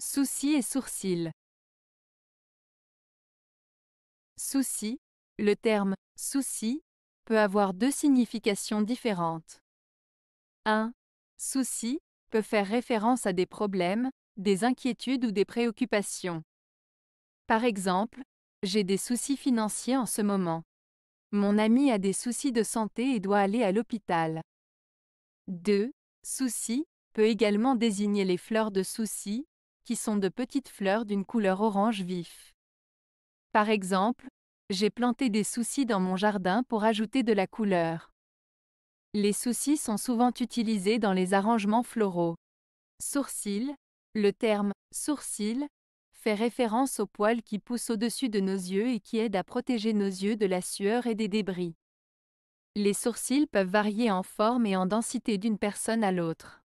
Souci et sourcils. Souci, le terme souci peut avoir deux significations différentes. 1. Souci peut faire référence à des problèmes, des inquiétudes ou des préoccupations. Par exemple, j'ai des soucis financiers en ce moment. Mon ami a des soucis de santé et doit aller à l'hôpital. 2. Souci peut également désigner les fleurs de soucis qui sont de petites fleurs d'une couleur orange vif. Par exemple, j'ai planté des soucis dans mon jardin pour ajouter de la couleur. Les soucis sont souvent utilisés dans les arrangements floraux. Sourcils, le terme sourcils fait référence aux poils qui poussent au-dessus de nos yeux et qui aident à protéger nos yeux de la sueur et des débris. Les sourcils peuvent varier en forme et en densité d'une personne à l'autre.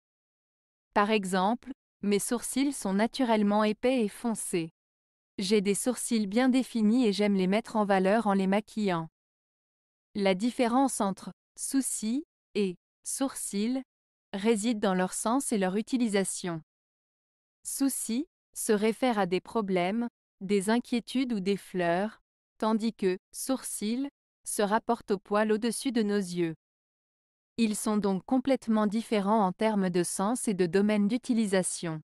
Par exemple, mes sourcils sont naturellement épais et foncés. J'ai des sourcils bien définis et j'aime les mettre en valeur en les maquillant. La différence entre souci et sourcils réside dans leur sens et leur utilisation. Souci se réfère à des problèmes, des inquiétudes ou des fleurs, tandis que sourcils se rapporte au poil au-dessus de nos yeux. Ils sont donc complètement différents en termes de sens et de domaine d'utilisation.